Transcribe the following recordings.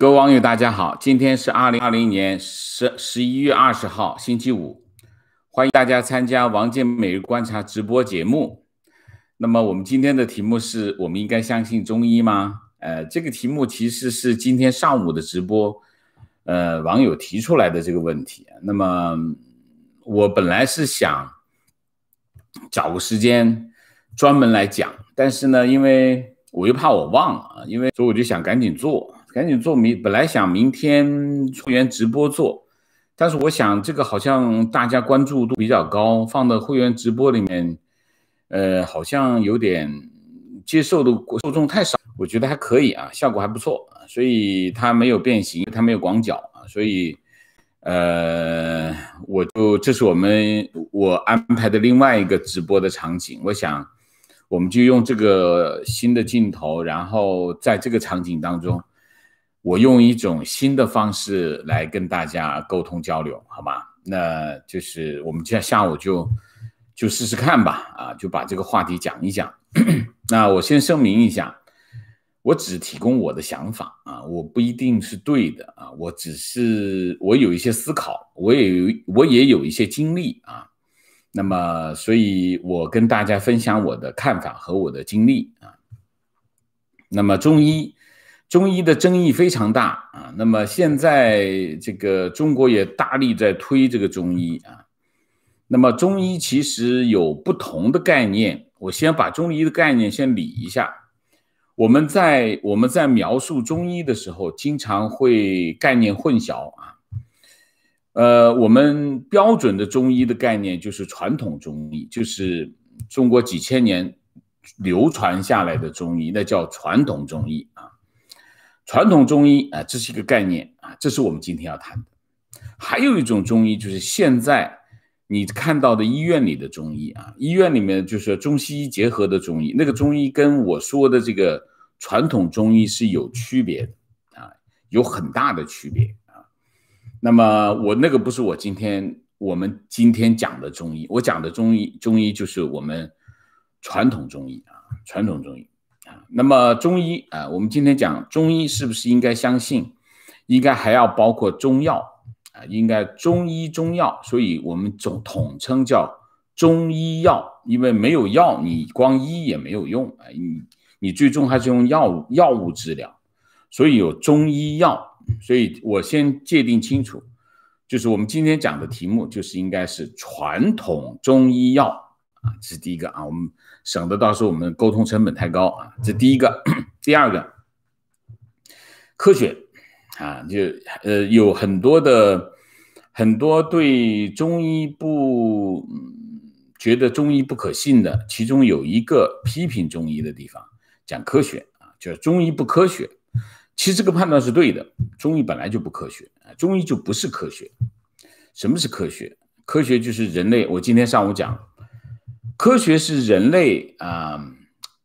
各位网友，大家好！今天是二零二零年十十一月二十号，星期五，欢迎大家参加王建每日观察直播节目。那么我们今天的题目是我们应该相信中医吗？呃，这个题目其实是今天上午的直播，呃，网友提出来的这个问题。那么我本来是想找个时间专门来讲，但是呢，因为我又怕我忘了，因为所以我就想赶紧做。赶紧做明，本来想明天会员直播做，但是我想这个好像大家关注度比较高，放到会员直播里面，呃，好像有点接受的受众太少，我觉得还可以啊，效果还不错所以它没有变形，它没有广角啊，所以呃，我就这是我们我安排的另外一个直播的场景，我想我们就用这个新的镜头，然后在这个场景当中。我用一种新的方式来跟大家沟通交流，好吗？那就是我们今天下午就就试试看吧，啊，就把这个话题讲一讲。那我先声明一下，我只提供我的想法啊，我不一定是对的啊，我只是我有一些思考，我也有我也有一些经历啊。那么，所以我跟大家分享我的看法和我的经历啊。那么，中医。中医的争议非常大啊，那么现在这个中国也大力在推这个中医啊。那么中医其实有不同的概念，我先把中医的概念先理一下。我们在我们在描述中医的时候，经常会概念混淆啊。呃，我们标准的中医的概念就是传统中医，就是中国几千年流传下来的中医，那叫传统中医啊。传统中医啊，这是一个概念啊，这是我们今天要谈的。还有一种中医，就是现在你看到的医院里的中医啊，医院里面就是中西医结合的中医，那个中医跟我说的这个传统中医是有区别的啊，有很大的区别啊。那么我那个不是我今天我们今天讲的中医，我讲的中医中医就是我们传统中医啊，传统中医。那么中医啊，我们今天讲中医是不是应该相信？应该还要包括中药啊，应该中医中药，所以我们总统称叫中医药，因为没有药，你光医也没有用啊，你你最终还是用药物药物治疗，所以有中医药，所以我先界定清楚，就是我们今天讲的题目就是应该是传统中医药啊，这是第一个啊，我们。省得到时候我们沟通成本太高啊，这第一个，第二个，科学啊，就呃有很多的很多对中医不觉得中医不可信的，其中有一个批评中医的地方，讲科学啊，就是中医不科学。其实这个判断是对的，中医本来就不科学啊，中医就不是科学。什么是科学？科学就是人类。我今天上午讲。科学是人类啊，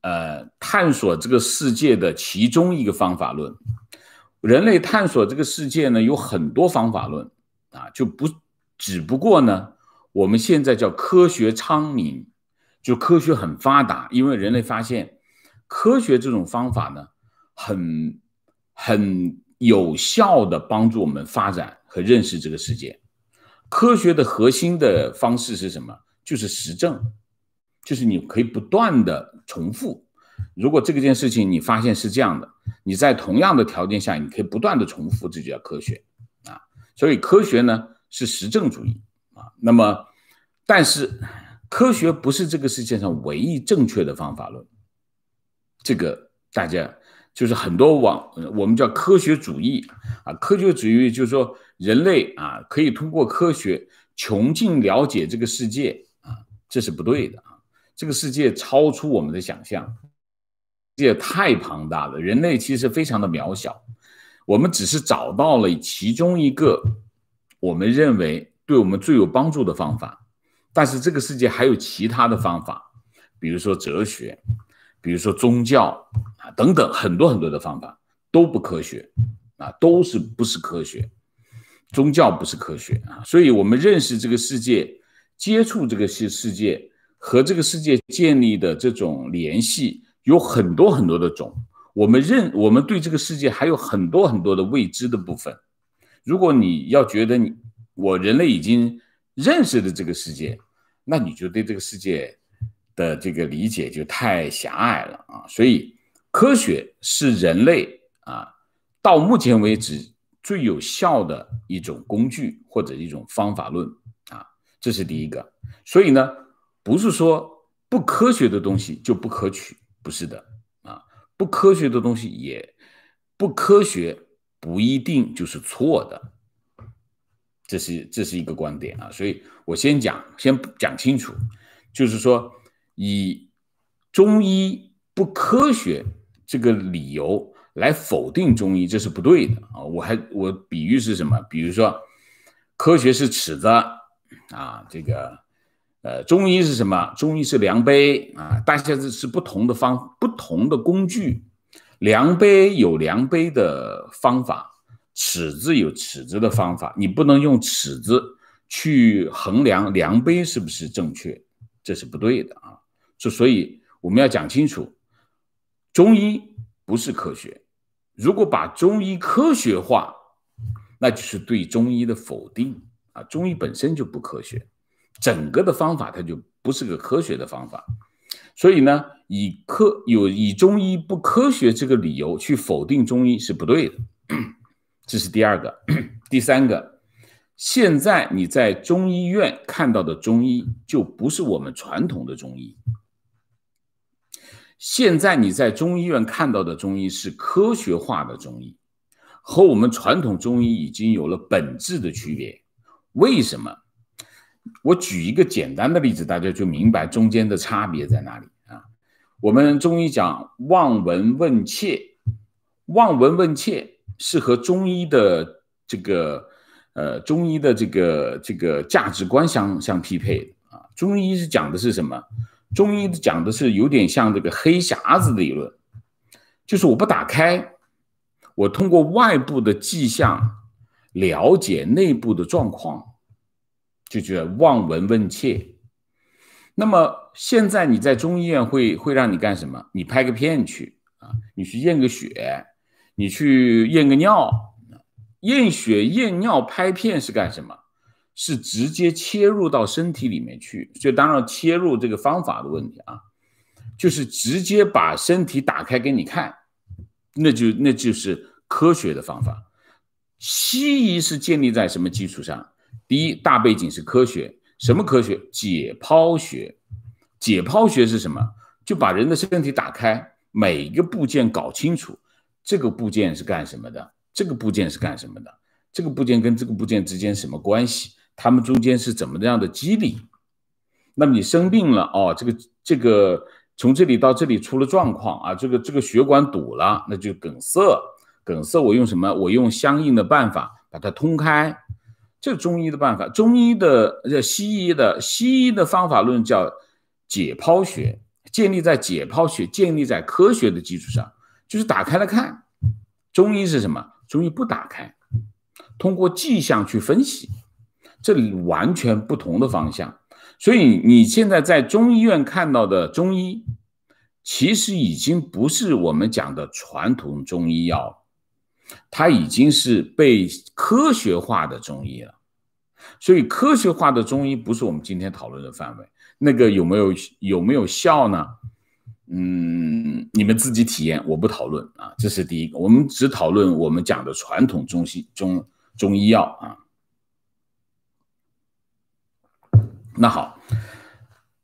呃，探索这个世界的其中一个方法论。人类探索这个世界呢，有很多方法论啊，就不，只不过呢，我们现在叫科学昌明，就科学很发达，因为人类发现，科学这种方法呢，很，很有效的帮助我们发展和认识这个世界。科学的核心的方式是什么？就是实证。就是你可以不断的重复，如果这个件事情你发现是这样的，你在同样的条件下，你可以不断的重复，这就叫科学啊。所以科学呢是实证主义啊。那么，但是科学不是这个世界上唯一正确的方法论，这个大家就是很多网我们叫科学主义啊，科学主义就是说人类啊可以通过科学穷尽了解这个世界啊，这是不对的。这个世界超出我们的想象，世界太庞大了。人类其实非常的渺小，我们只是找到了其中一个我们认为对我们最有帮助的方法，但是这个世界还有其他的方法，比如说哲学，比如说宗教啊等等，很多很多的方法都不科学，啊，都是不是科学，宗教不是科学啊，所以我们认识这个世界，接触这个世世界。和这个世界建立的这种联系有很多很多的种，我们认我们对这个世界还有很多很多的未知的部分。如果你要觉得你我人类已经认识了这个世界，那你就对这个世界的这个理解就太狭隘了啊！所以科学是人类啊到目前为止最有效的一种工具或者一种方法论啊，这是第一个。所以呢？不是说不科学的东西就不可取，不是的啊，不科学的东西也，不科学不一定就是错的，这是这是一个观点啊。所以我先讲，先讲清楚，就是说以中医不科学这个理由来否定中医，这是不对的啊。我还我比喻是什么？比如说，科学是尺子啊，这个。呃，中医是什么？中医是量杯啊，大家是是不同的方、不同的工具。量杯有量杯的方法，尺子有尺子的方法。你不能用尺子去衡量量杯是不是正确，这是不对的啊。所所以我们要讲清楚，中医不是科学。如果把中医科学化，那就是对中医的否定啊。中医本身就不科学。整个的方法它就不是个科学的方法，所以呢，以科有以中医不科学这个理由去否定中医是不对的，这是第二个，第三个，现在你在中医院看到的中医就不是我们传统的中医，现在你在中医院看到的中医是科学化的中医，和我们传统中医已经有了本质的区别，为什么？我举一个简单的例子，大家就明白中间的差别在哪里啊？我们中医讲望闻问切，望闻问切是和中医的这个呃中医的这个这个价值观相相匹配啊。中医是讲的是什么？中医讲的是有点像这个黑匣子理论，就是我不打开，我通过外部的迹象了解内部的状况。就叫望闻问切。那么现在你在中医院会会让你干什么？你拍个片去啊，你去验个血，你去验个尿。验血、验尿、拍片是干什么？是直接切入到身体里面去。所以当然切入这个方法的问题啊，就是直接把身体打开给你看，那就那就是科学的方法。西医是建立在什么基础上？第一大背景是科学，什么科学？解剖学。解剖学是什么？就把人的身体打开，每一个部件搞清楚，这个部件是干什么的？这个部件是干什么的？这个部件跟这个部件之间什么关系？它们中间是怎么样的机理？那么你生病了哦，这个这个从这里到这里出了状况啊，这个这个血管堵了，那就梗塞。梗塞我用什么？我用相应的办法把它通开。这是中医的办法。中医的呃，西医的西医的方法论叫解剖学，建立在解剖学、建立在科学的基础上，就是打开来看。中医是什么？中医不打开，通过迹象去分析，这完全不同的方向。所以你现在在中医院看到的中医，其实已经不是我们讲的传统中医药，它已经是被科学化的中医了。所以科学化的中医不是我们今天讨论的范围，那个有没有有没有效呢？嗯，你们自己体验，我不讨论啊。这是第一个，我们只讨论我们讲的传统中西中中医药啊。那好，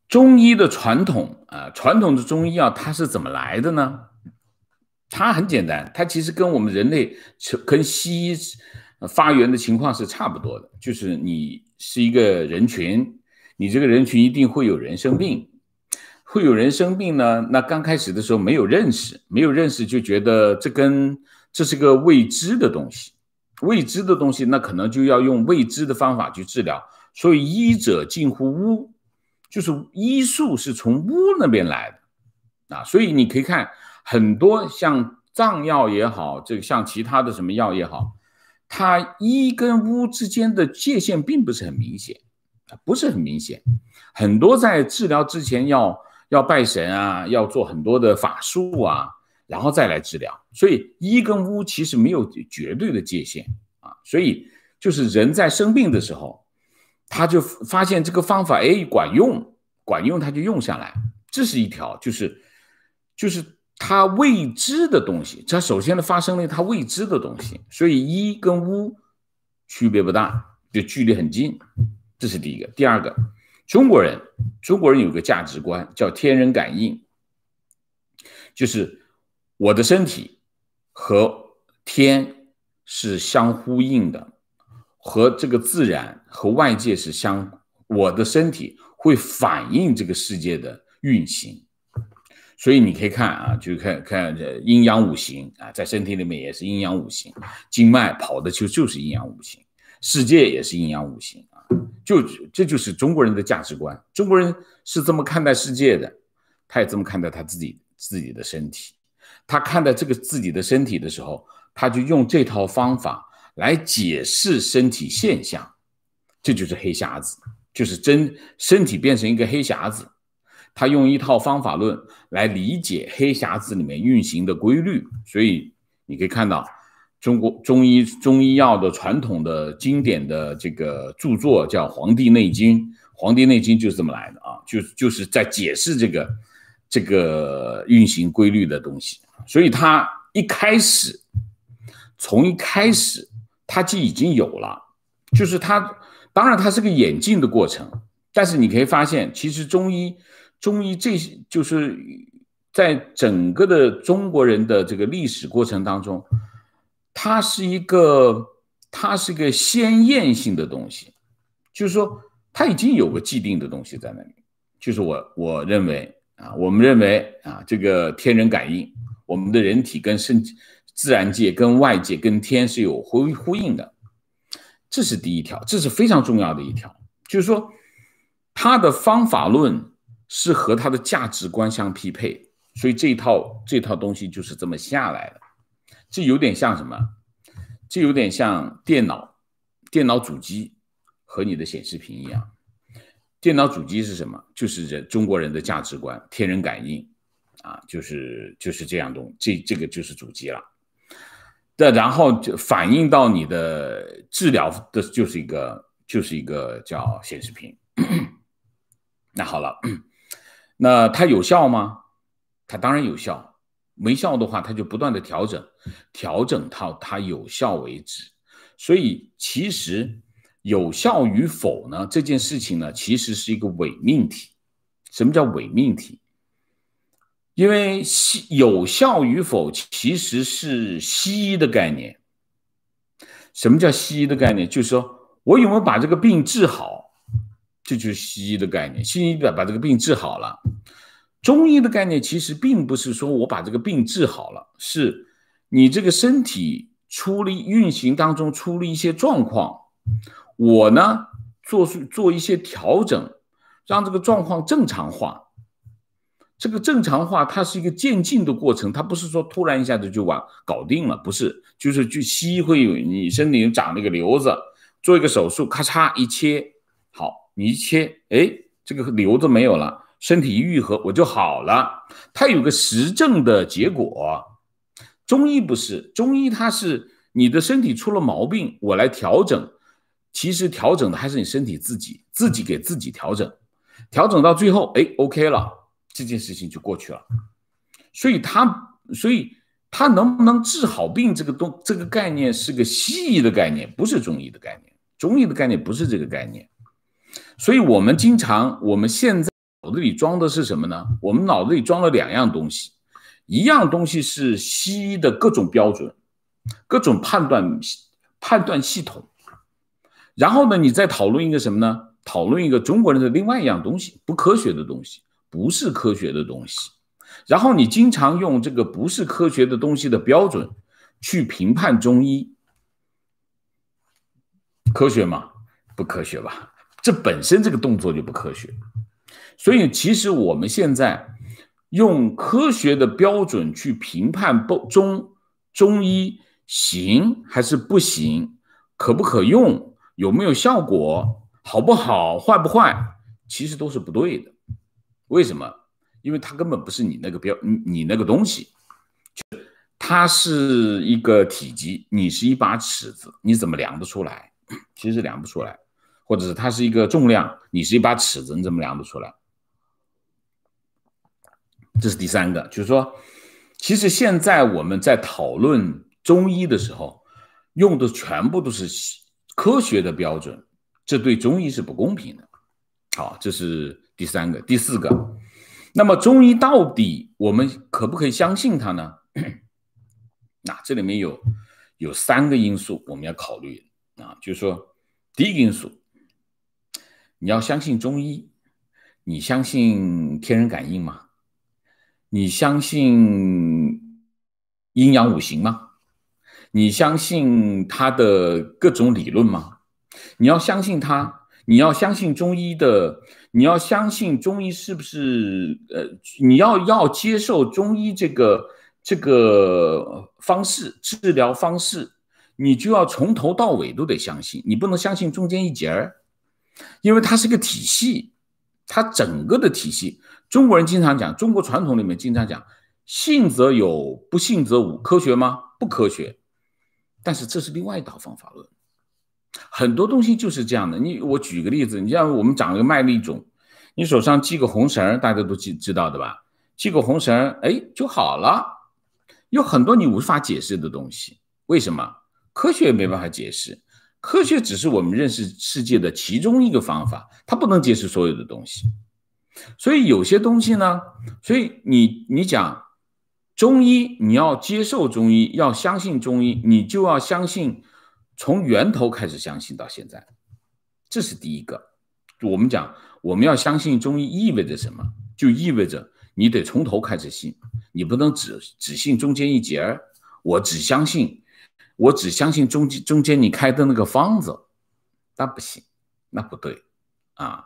中医的传统啊，传统的中医药它是怎么来的呢？它很简单，它其实跟我们人类、跟西医。发源的情况是差不多的，就是你是一个人群，你这个人群一定会有人生病，会有人生病呢。那刚开始的时候没有认识，没有认识就觉得这跟这是个未知的东西，未知的东西那可能就要用未知的方法去治疗，所以医者近乎巫，就是医术是从巫那边来的啊。所以你可以看很多像藏药也好，这个像其他的什么药也好。它医跟巫之间的界限并不是很明显，不是很明显，很多在治疗之前要要拜神啊，要做很多的法术啊，然后再来治疗，所以医跟巫其实没有绝对的界限啊，所以就是人在生病的时候，他就发现这个方法哎管用，管用他就用下来，这是一条，就是就是。它未知的东西，它首先的发生了它未知的东西，所以一跟乌区别不大，就距离很近，这是第一个。第二个，中国人，中国人有个价值观叫天人感应，就是我的身体和天是相呼应的，和这个自然和外界是相，我的身体会反映这个世界的运行。所以你可以看啊，就看看这阴阳五行啊，在身体里面也是阴阳五行，经脉跑的就就是阴阳五行，世界也是阴阳五行啊，就这就是中国人的价值观，中国人是这么看待世界的，他也这么看待他自己自己的身体，他看待这个自己的身体的时候，他就用这套方法来解释身体现象，这就是黑匣子，就是真身体变成一个黑匣子。他用一套方法论来理解黑匣子里面运行的规律，所以你可以看到，中国中医中医药的传统的经典的这个著作叫《黄帝内经》，《黄帝内经》就是这么来的啊，就就是在解释这个这个运行规律的东西。所以他一开始，从一开始他就已经有了，就是他当然他是个演进的过程，但是你可以发现，其实中医。中医这些，就是在整个的中国人的这个历史过程当中，它是一个它是一个先验性的东西，就是说它已经有个既定的东西在那里。就是我我认为啊，我们认为啊，这个天人感应，我们的人体跟生自然界、跟外界、跟天是有呼呼应的，这是第一条，这是非常重要的一条。就是说它的方法论。是和他的价值观相匹配，所以这套这套东西就是这么下来的。这有点像什么？这有点像电脑，电脑主机和你的显示屏一样。电脑主机是什么？就是人中国人的价值观，天人感应啊，就是就是这样东。这这个就是主机了。那然后就反映到你的治疗的就是一个就是一个叫显示屏。那好了。那它有效吗？它当然有效，没效的话，它就不断的调整，调整到它有效为止。所以其实有效与否呢，这件事情呢，其实是一个伪命题。什么叫伪命题？因为西有效与否其实是西医的概念。什么叫西医的概念？就是说我有没有把这个病治好。这就是西医的概念，西医把把这个病治好了。中医的概念其实并不是说我把这个病治好了，是你这个身体出了运行当中出了一些状况，我呢做做一些调整，让这个状况正常化。这个正常化它是一个渐进的过程，它不是说突然一下子就完搞定了，不是。就是就西医会有你身体长了一个瘤子，做一个手术，咔嚓一切好。你一切，哎，这个瘤子没有了，身体一愈合，我就好了。它有个实证的结果。中医不是中医，它是你的身体出了毛病，我来调整。其实调整的还是你身体自己，自己给自己调整，调整到最后，哎，OK 了，这件事情就过去了。所以它，所以它能不能治好病，这个东这个概念是个西医的概念，不是中医的概念。中医的概念不是这个概念。所以，我们经常，我们现在脑子里装的是什么呢？我们脑子里装了两样东西，一样东西是西医的各种标准、各种判断判断系统，然后呢，你再讨论一个什么呢？讨论一个中国人的另外一样东西，不科学的东西，不是科学的东西。然后你经常用这个不是科学的东西的标准去评判中医，科学吗？不科学吧。这本身这个动作就不科学，所以其实我们现在用科学的标准去评判不中中医行还是不行，可不可用，有没有效果，好不好，坏不坏，其实都是不对的。为什么？因为它根本不是你那个标，你你那个东西，它是一个体积，你是一把尺子，你怎么量不出来？其实量不出来。或者是它是一个重量，你是一把尺子，你怎么量得出来？这是第三个，就是说，其实现在我们在讨论中医的时候，用的全部都是科学的标准，这对中医是不公平的。好，这是第三个、第四个。那么中医到底我们可不可以相信它呢？那这里面有有三个因素我们要考虑啊，就是说，第一个因素。你要相信中医，你相信天人感应吗？你相信阴阳五行吗？你相信他的各种理论吗？你要相信他，你要相信中医的，你要相信中医是不是？呃，你要要接受中医这个这个方式治疗方式，你就要从头到尾都得相信，你不能相信中间一节儿。因为它是个体系，它整个的体系，中国人经常讲，中国传统里面经常讲，信则有，不信则无，科学吗？不科学，但是这是另外一套方法论，很多东西就是这样的。你我举个例子，你像我们长个麦粒肿，你手上系个红绳，大家都知知道的吧？系个红绳，哎就好了。有很多你无法解释的东西，为什么科学也没办法解释？科学只是我们认识世界的其中一个方法，它不能解释所有的东西。所以有些东西呢，所以你你讲中医，你要接受中医，要相信中医，你就要相信从源头开始相信到现在，这是第一个。我们讲我们要相信中医意味着什么？就意味着你得从头开始信，你不能只只信中间一节儿。我只相信。我只相信中间中间你开的那个方子，那不行，那不对，啊，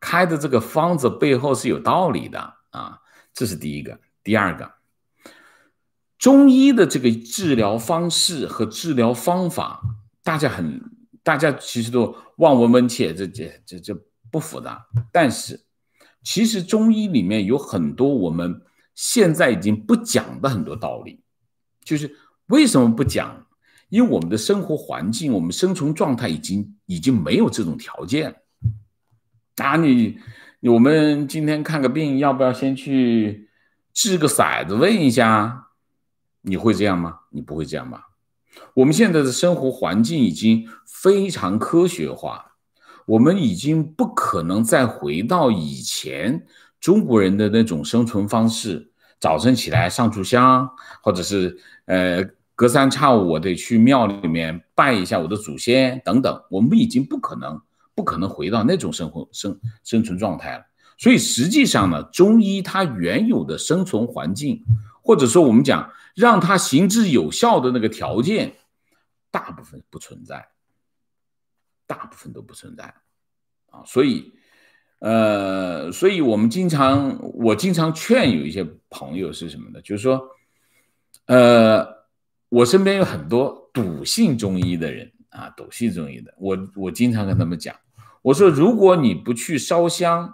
开的这个方子背后是有道理的啊，这是第一个。第二个，中医的这个治疗方式和治疗方法，大家很，大家其实都望闻问切，这这这这不复杂。但是，其实中医里面有很多我们现在已经不讲的很多道理，就是为什么不讲？因为我们的生活环境，我们生存状态已经已经没有这种条件。啊，你我们今天看个病，要不要先去掷个色子问一下？你会这样吗？你不会这样吧？我们现在的生活环境已经非常科学化，我们已经不可能再回到以前中国人的那种生存方式。早晨起来上炷香，或者是呃。隔三差五我得去庙里面拜一下我的祖先等等，我们已经不可能不可能回到那种生活生生存状态了。所以实际上呢，中医它原有的生存环境，或者说我们讲让它行之有效的那个条件，大部分不存在，大部分都不存在，啊，所以，呃，所以我们经常我经常劝有一些朋友是什么呢？就是说，呃。我身边有很多笃信中医的人啊，笃信中医的。我我经常跟他们讲，我说如果你不去烧香，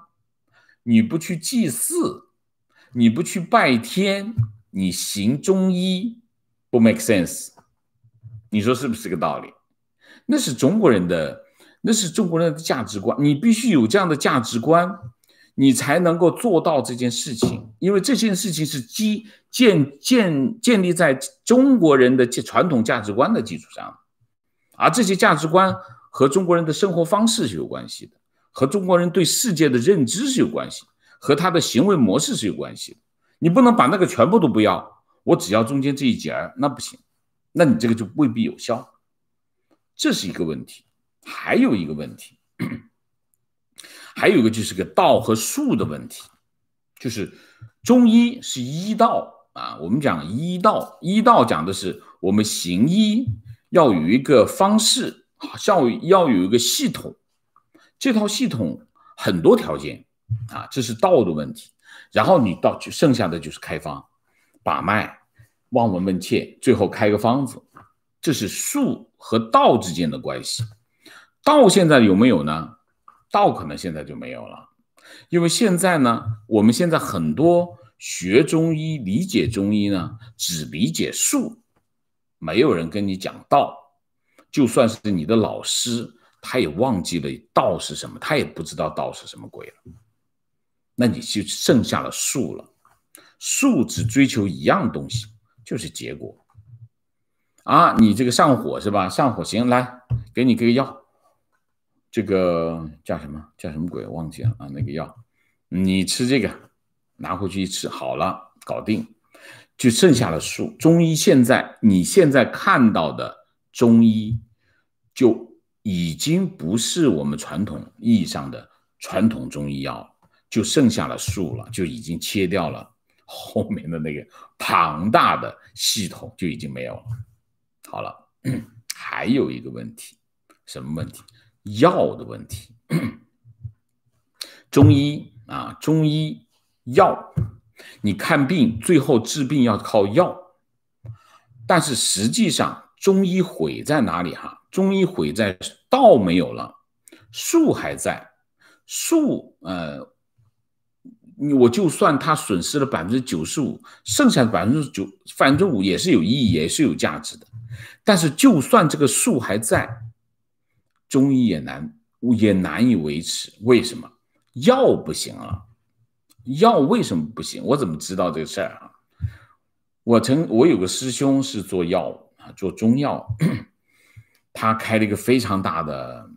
你不去祭祀，你不去拜天，你行中医不 make sense？你说是不是这个道理？那是中国人的，那是中国人的价值观。你必须有这样的价值观，你才能够做到这件事情。因为这件事情是基建建建立在中国人的传统价值观的基础上，而这些价值观和中国人的生活方式是有关系的，和中国人对世界的认知是有关系，和他的行为模式是有关系的。你不能把那个全部都不要，我只要中间这一节儿，那不行，那你这个就未必有效，这是一个问题。还有一个问题，还有一个就是个道和术的问题。就是中医是医道啊，我们讲医道，医道讲的是我们行医要有一个方式，要要有一个系统，这套系统很多条件啊，这是道的问题。然后你到，剩下的就是开方、把脉、望闻问切，最后开个方子，这是术和道之间的关系。道现在有没有呢？道可能现在就没有了。因为现在呢，我们现在很多学中医、理解中医呢，只理解术，没有人跟你讲道。就算是你的老师，他也忘记了道是什么，他也不知道道是什么鬼了。那你就剩下了术了，术只追求一样东西，就是结果。啊，你这个上火是吧？上火行，来给你个药。这个叫什么？叫什么鬼？忘记了啊！那个药，你吃这个，拿回去一吃，好了，搞定，就剩下了数，中医现在，你现在看到的中医，就已经不是我们传统意义上的传统中医药就剩下了数了，就已经切掉了后面的那个庞大的系统，就已经没有了。好了，还有一个问题，什么问题？药的问题，中医啊，中医药，你看病最后治病要靠药，但是实际上中医毁在哪里？哈，中医毁在道没有了，术还在，术呃，我就算它损失了百分之九十五，剩下百分之九、百分之五也是有意义，也是有价值的。但是就算这个术还在。中医也难，也难以维持。为什么药不行啊？药为什么不行？我怎么知道这个事儿啊？我曾我有个师兄是做药啊，做中药，他开了一个非常大的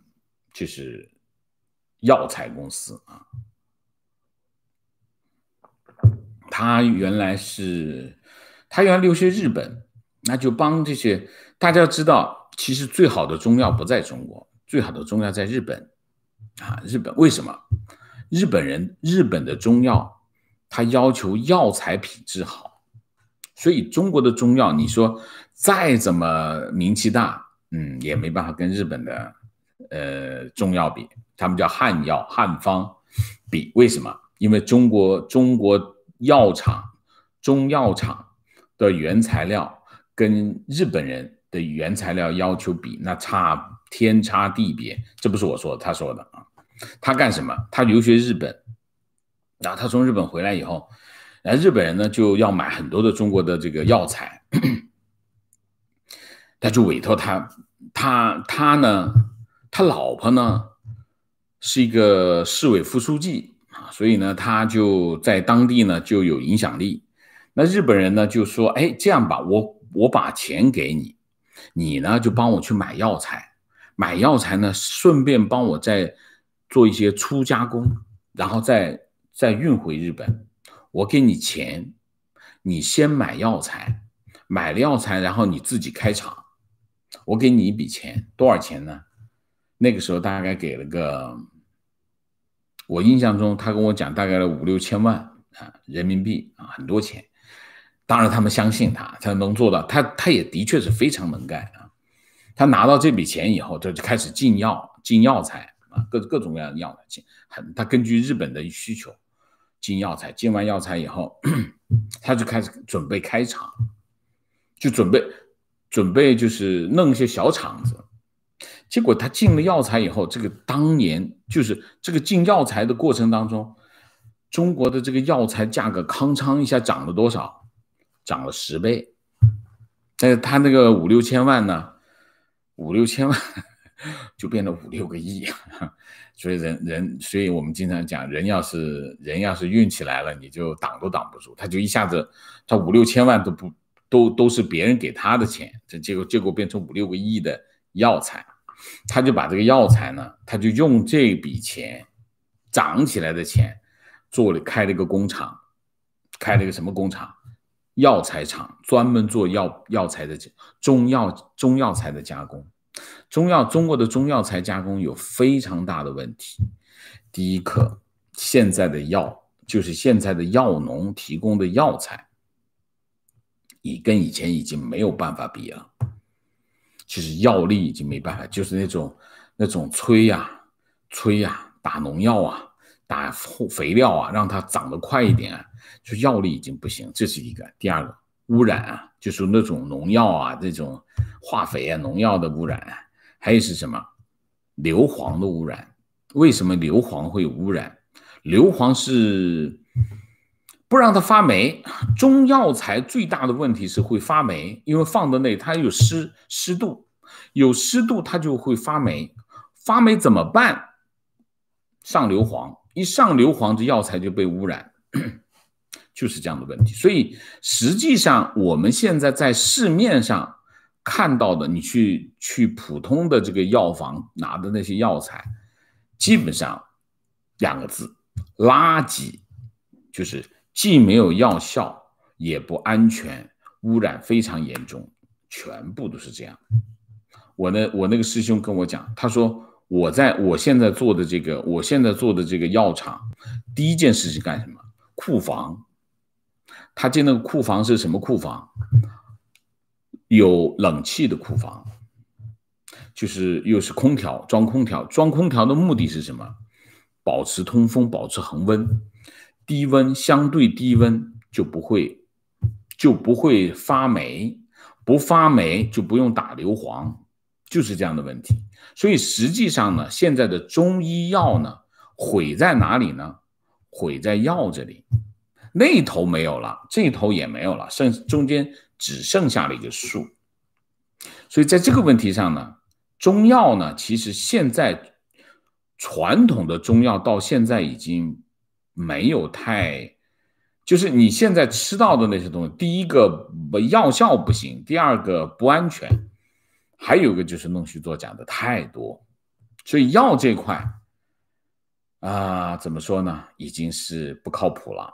就是药材公司啊。他原来是他原来留学日本，那就帮这些大家知道，其实最好的中药不在中国。最好的中药在日本，啊，日本为什么？日本人日本的中药，他要求药材品质好，所以中国的中药，你说再怎么名气大，嗯，也没办法跟日本的呃中药比。他们叫汉药、汉方比，为什么？因为中国中国药厂、中药厂的原材料跟日本人的原材料要求比，那差。天差地别，这不是我说的，他说的啊。他干什么？他留学日本，然后他从日本回来以后，然后日本人呢就要买很多的中国的这个药材，他就委托他，他他呢，他老婆呢是一个市委副书记啊，所以呢他就在当地呢就有影响力。那日本人呢就说：“哎，这样吧，我我把钱给你，你呢就帮我去买药材。”买药材呢，顺便帮我再做一些粗加工，然后再再运回日本。我给你钱，你先买药材，买了药材，然后你自己开厂。我给你一笔钱，多少钱呢？那个时候大概给了个，我印象中他跟我讲大概了五六千万啊，人民币啊，很多钱。当然他们相信他，他能做到，他他也的确是非常能干啊。他拿到这笔钱以后，他就开始进药、进药材啊，各各种各样的药材进。他根据日本的需求进药材，进完药材以后，他就开始准备开厂，就准备准备就是弄一些小厂子。结果他进了药材以后，这个当年就是这个进药材的过程当中，中国的这个药材价格康昌一下涨了多少？涨了十倍。但是他那个五六千万呢？五六千万就变得五六个亿，所以人人，所以我们经常讲，人要是人要是运气来了，你就挡都挡不住，他就一下子，他五六千万都不都都是别人给他的钱，这结果结果变成五六个亿的药材，他就把这个药材呢，他就用这笔钱涨起来的钱做了开了一个工厂，开了一个什么工厂？药材厂专门做药药材的中药中药材的加工，中药中国的中药材加工有非常大的问题。第一课，现在的药就是现在的药农提供的药材，你跟以前已经没有办法比了，就是药力已经没办法，就是那种那种催呀催呀打农药啊。打肥料啊，让它长得快一点，啊，就药力已经不行，这是一个。第二个污染啊，就是那种农药啊，这种化肥啊，农药的污染，还有是什么硫磺的污染？为什么硫磺会污染？硫磺是不让它发霉。中药材最大的问题是会发霉，因为放在那它有湿湿度，有湿度它就会发霉。发霉怎么办？上硫磺。一上硫磺，这药材就被污染，就是这样的问题。所以，实际上我们现在在市面上看到的，你去去普通的这个药房拿的那些药材，基本上两个字：垃圾。就是既没有药效，也不安全，污染非常严重，全部都是这样。我那我那个师兄跟我讲，他说。我在我现在做的这个，我现在做的这个药厂，第一件事是干什么？库房，他建那个库房是什么库房？有冷气的库房，就是又是空调，装空调，装空调的目的是什么？保持通风，保持恒温，低温，相对低温就不会就不会发霉，不发霉就不用打硫磺，就是这样的问题。所以实际上呢，现在的中医药呢，毁在哪里呢？毁在药这里，那头没有了，这头也没有了，剩中间只剩下了一个树。所以在这个问题上呢，中药呢，其实现在传统的中药到现在已经没有太，就是你现在吃到的那些东西，第一个不药效不行，第二个不安全。还有一个就是弄虚作假的太多，所以药这块啊，怎么说呢，已经是不靠谱了。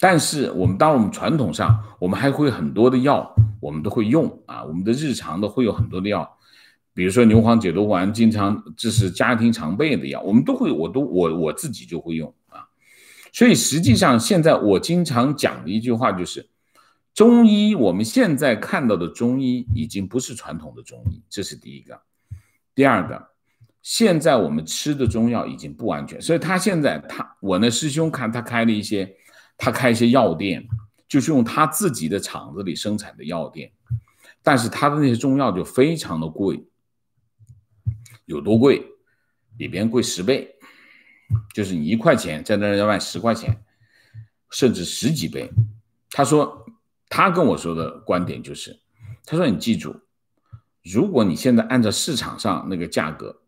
但是我们，当我们传统上，我们还会很多的药，我们都会用啊。我们的日常的会有很多的药，比如说牛黄解毒丸，经常这是家庭常备的药，我们都会，我都我我自己就会用啊。所以实际上，现在我经常讲的一句话就是。中医，我们现在看到的中医已经不是传统的中医，这是第一个。第二个，现在我们吃的中药已经不安全，所以他现在他我那师兄看他开了一些，他开一些药店，就是用他自己的厂子里生产的药店，但是他的那些中药就非常的贵，有多贵？比别人贵十倍，就是你一块钱在那儿要卖十块钱，甚至十几倍。他说。他跟我说的观点就是，他说你记住，如果你现在按照市场上那个价格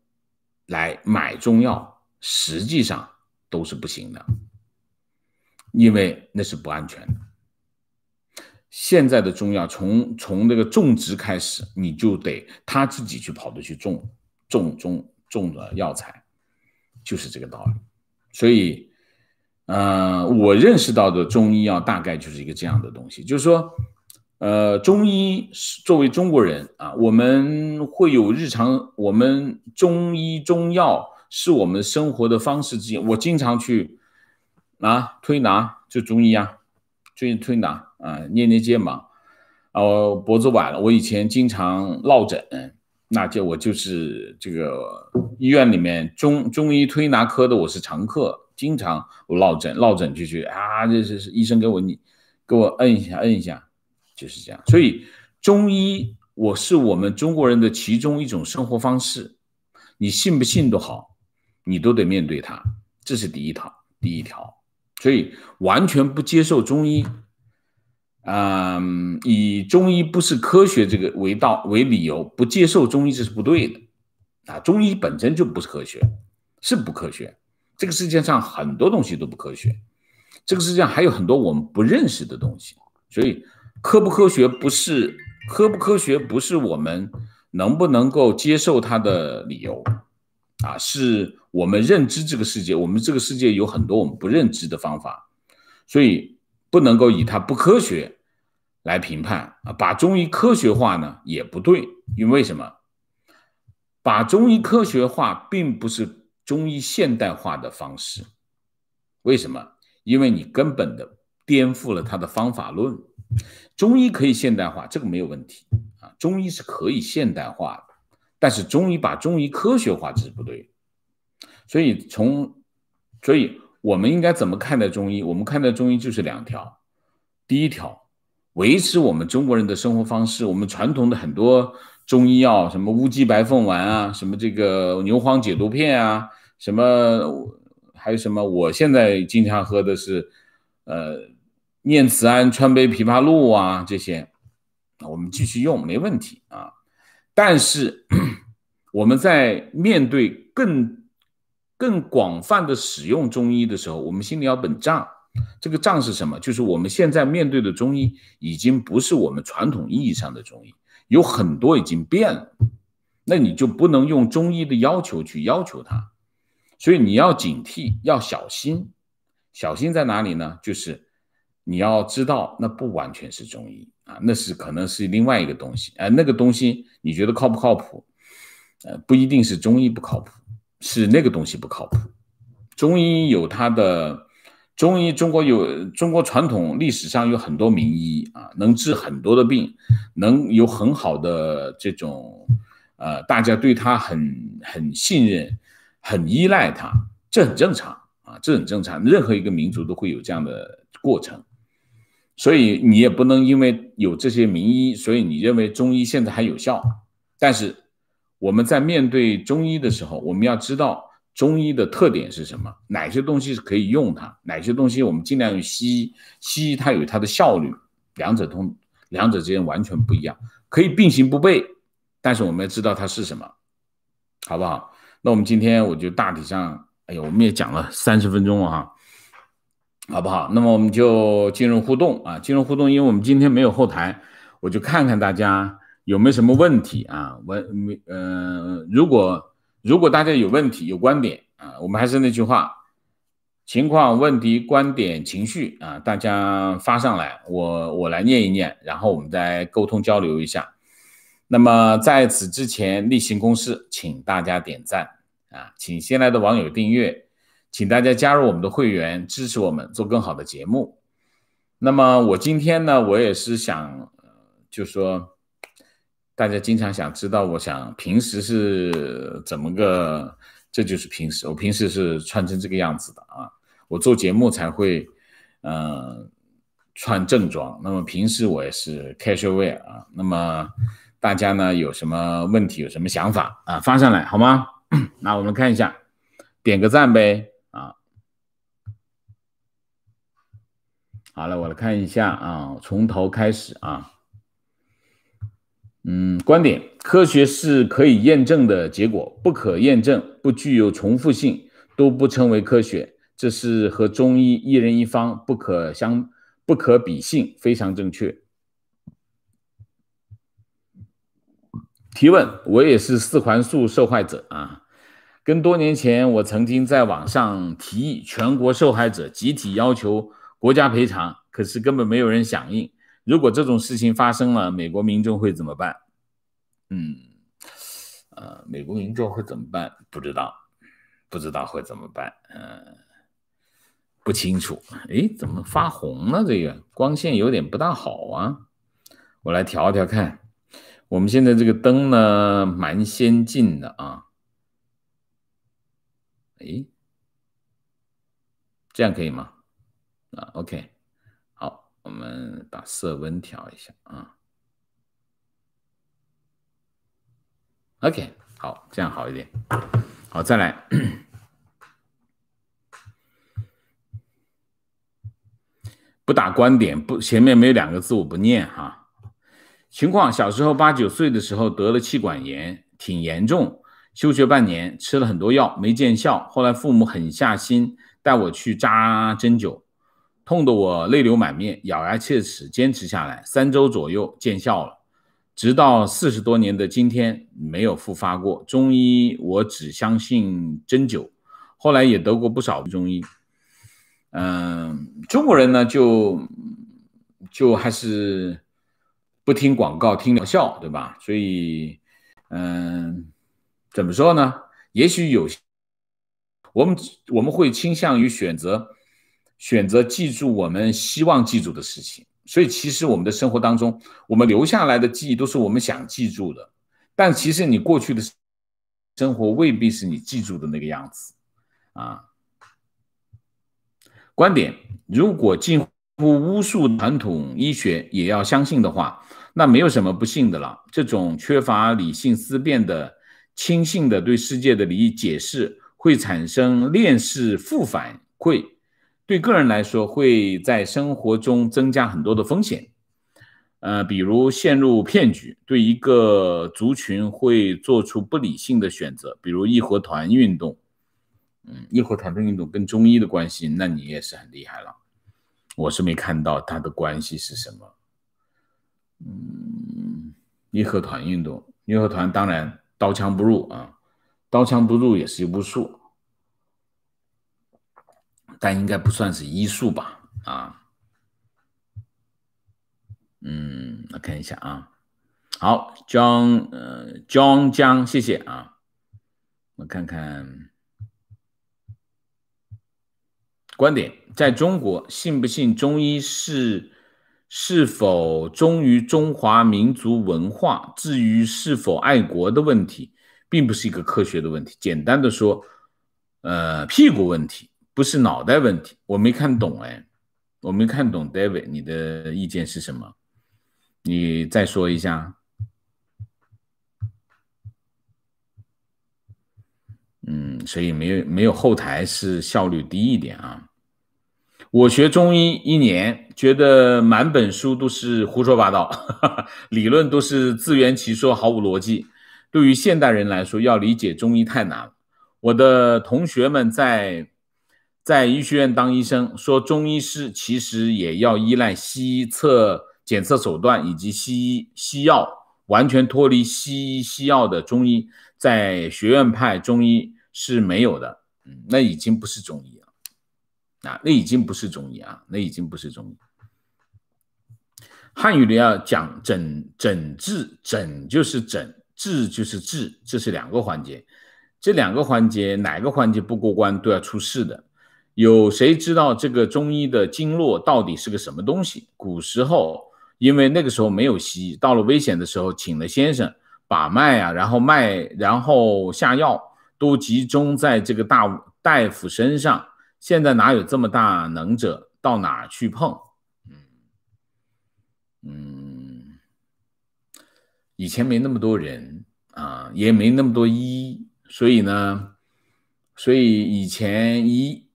来买中药，实际上都是不行的，因为那是不安全的。现在的中药从从那个种植开始，你就得他自己去跑着去种种种种的药材，就是这个道理。所以。嗯，我认识到的中医药大概就是一个这样的东西，就是说，呃，中医是作为中国人啊，我们会有日常，我们中医中药是我们生活的方式之一。我经常去啊推拿，就中医啊，最近推拿啊，捏捏肩膀，啊，脖子崴了，我以前经常落枕，那就我就是这个医院里面中中医推拿科的，我是常客。经常我落枕，落枕就去啊，这是是医生给我你给我摁一下，摁一下，就是这样。所以中医我是我们中国人的其中一种生活方式，你信不信都好，你都得面对它，这是第一套，第一条。所以完全不接受中医，嗯，以中医不是科学这个为道为理由不接受中医这是不对的啊，中医本身就不是科学，是不科学。这个世界上很多东西都不科学，这个世界上还有很多我们不认识的东西，所以科不科学不是科不科学不是我们能不能够接受它的理由，啊，是我们认知这个世界，我们这个世界有很多我们不认知的方法，所以不能够以它不科学来评判啊，把中医科学化呢也不对，因为什么？把中医科学化并不是。中医现代化的方式，为什么？因为你根本的颠覆了它的方法论。中医可以现代化，这个没有问题啊，中医是可以现代化的。但是中医把中医科学化，这是不对。所以从，所以我们应该怎么看待中医？我们看待中医就是两条：第一条，维持我们中国人的生活方式，我们传统的很多。中医药，什么乌鸡白凤丸啊，什么这个牛黄解毒片啊，什么还有什么？我现在经常喝的是，呃，念慈庵川贝枇杷露啊，这些我们继续用没问题啊。但是 我们在面对更更广泛的使用中医的时候，我们心里要本账。这个账是什么？就是我们现在面对的中医已经不是我们传统意义上的中医。有很多已经变了，那你就不能用中医的要求去要求他，所以你要警惕，要小心。小心在哪里呢？就是你要知道，那不完全是中医啊，那是可能是另外一个东西。哎，那个东西你觉得靠不靠谱？呃，不一定是中医不靠谱，是那个东西不靠谱。中医有它的。中医，中国有中国传统历史上有很多名医啊，能治很多的病，能有很好的这种，呃，大家对他很很信任，很依赖他，这很正常啊，这很正常。任何一个民族都会有这样的过程，所以你也不能因为有这些名医，所以你认为中医现在还有效。但是我们在面对中医的时候，我们要知道。中医的特点是什么？哪些东西是可以用它？哪些东西我们尽量用西医？西医它有它的效率，两者通，两者之间完全不一样，可以并行不悖。但是我们要知道它是什么，好不好？那我们今天我就大体上，哎呦，我们也讲了三十分钟啊，好不好？那么我们就进入互动啊，进入互动，因为我们今天没有后台，我就看看大家有没有什么问题啊，我没，呃，如果。如果大家有问题、有观点啊，我们还是那句话，情况、问题、观点、情绪啊，大家发上来，我我来念一念，然后我们再沟通交流一下。那么在此之前，例行公事，请大家点赞啊，请新来的网友订阅，请大家加入我们的会员，支持我们做更好的节目。那么我今天呢，我也是想，就说。大家经常想知道，我想平时是怎么个？这就是平时，我平时是穿成这个样子的啊。我做节目才会，嗯，穿正装。那么平时我也是开 a r 啊。那么大家呢有什么问题，有什么想法啊，发上来好吗？那我们看一下，点个赞呗啊。好了，我来看一下啊，从头开始啊。嗯，观点：科学是可以验证的结果，不可验证、不具有重复性，都不称为科学。这是和中医一人一方不可相、不可比性，非常正确。提问：我也是四环素受害者啊，跟多年前我曾经在网上提议全国受害者集体要求国家赔偿，可是根本没有人响应。如果这种事情发生了，美国民众会怎么办？嗯，呃，美国民众会怎么办？不知道，不知道会怎么办？嗯，不清楚。哎，怎么发红了？这个光线有点不大好啊。我来调调看。我们现在这个灯呢，蛮先进的啊。哎，这样可以吗？啊，OK。我们把色温调一下啊。OK，好，这样好一点。好，再来。不打观点，不前面没有两个字我不念哈。情况：小时候八九岁的时候得了气管炎，挺严重，休学半年，吃了很多药没见效，后来父母狠下心带我去扎针灸。痛得我泪流满面，咬牙切齿，坚持下来三周左右见效了。直到四十多年的今天，没有复发过。中医我只相信针灸，后来也得过不少中医。嗯，中国人呢，就就还是不听广告，听疗效，对吧？所以，嗯，怎么说呢？也许有我们我们会倾向于选择。选择记住我们希望记住的事情，所以其实我们的生活当中，我们留下来的记忆都是我们想记住的。但其实你过去的生活未必是你记住的那个样子啊。观点：如果近乎巫术传统医学也要相信的话，那没有什么不信的了。这种缺乏理性思辨的轻信的对世界的理解释，会产生链式负反馈。对个人来说，会在生活中增加很多的风险，呃，比如陷入骗局；对一个族群会做出不理性的选择，比如义和团运动。嗯，义和团的运动跟中医的关系，那你也是很厉害了。我是没看到它的关系是什么。嗯，义和团运动，义和团当然刀枪不入啊，刀枪不入也是一部数。但应该不算是医术吧，啊，嗯，我看一下啊，好，江呃江江，谢谢啊，我看看观点，在中国信不信中医是是否忠于中华民族文化？至于是否爱国的问题，并不是一个科学的问题。简单的说，呃，屁股问题。不是脑袋问题，我没看懂哎，我没看懂 David，你的意见是什么？你再说一下。嗯，所以没有没有后台是效率低一点啊。我学中医一年，觉得满本书都是胡说八道，理论都是自圆其说，毫无逻辑。对于现代人来说，要理解中医太难了。我的同学们在。在医学院当医生说中医师其实也要依赖西医测检测手段以及西医西药，完全脱离西医西药的中医，在学院派中医是没有的。嗯，那已经不是中医了。那那已经不是中医啊，那已经不是中医。汉语里要讲诊诊治，诊就是诊，治就是治，这是两个环节。这两个环节哪个环节不过关，都要出事的。有谁知道这个中医的经络到底是个什么东西？古时候，因为那个时候没有西医，到了危险的时候，请了先生把脉啊，然后脉，然后下药，都集中在这个大大夫身上。现在哪有这么大能者到哪去碰？嗯嗯，以前没那么多人啊，也没那么多医，所以呢，所以以前医。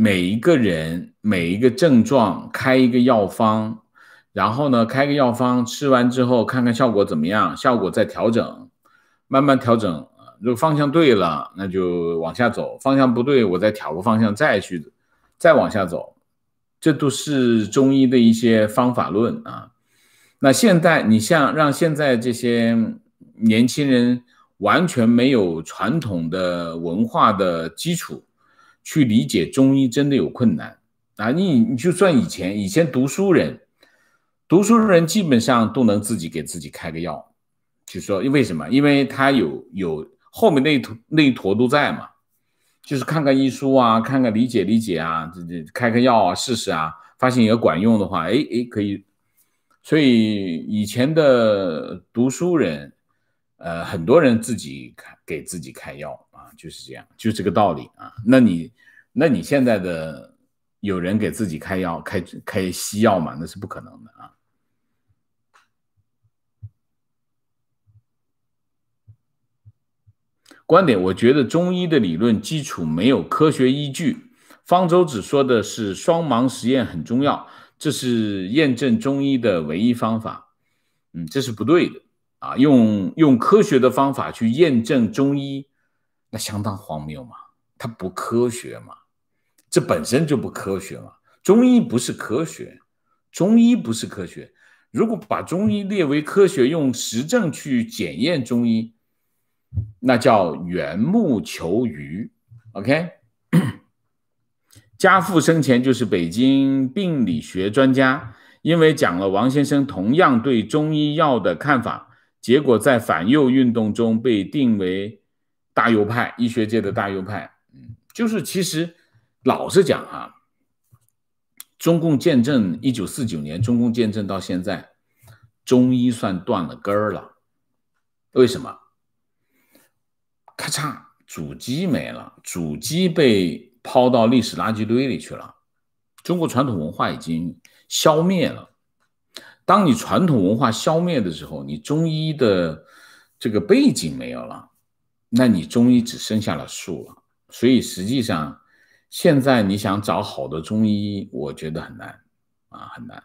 每一个人，每一个症状开一个药方，然后呢，开个药方，吃完之后看看效果怎么样，效果再调整，慢慢调整。如果方向对了，那就往下走；方向不对，我再挑个方向，再去，再往下走。这都是中医的一些方法论啊。那现在你像让现在这些年轻人完全没有传统的文化的基础。去理解中医真的有困难啊！你你就算以前以前读书人，读书人基本上都能自己给自己开个药，就说为什么？因为他有有后面那坨那一坨都在嘛，就是看看医书啊，看看理解理解啊，这这开个药啊试试啊，发现也管用的话，哎哎可以。所以以前的读书人，呃，很多人自己开给自己开药。就是这样，就这个道理啊。那你，那你现在的有人给自己开药，开开西药嘛？那是不可能的啊。观点，我觉得中医的理论基础没有科学依据。方舟子说的是双盲实验很重要，这是验证中医的唯一方法。嗯，这是不对的啊！用用科学的方法去验证中医。那相当荒谬嘛，它不科学嘛，这本身就不科学嘛。中医不是科学，中医不是科学。如果把中医列为科学，用实证去检验中医，那叫缘木求鱼。OK，家父生前就是北京病理学专家，因为讲了王先生同样对中医药的看法，结果在反右运动中被定为。大右派，医学界的大右派，嗯，就是其实，老实讲啊，中共建政一九四九年，中共建政到现在，中医算断了根儿了。为什么？咔嚓，主机没了，主机被抛到历史垃圾堆里去了。中国传统文化已经消灭了。当你传统文化消灭的时候，你中医的这个背景没有了。那你中医只剩下了术了，所以实际上现在你想找好的中医，我觉得很难啊，很难。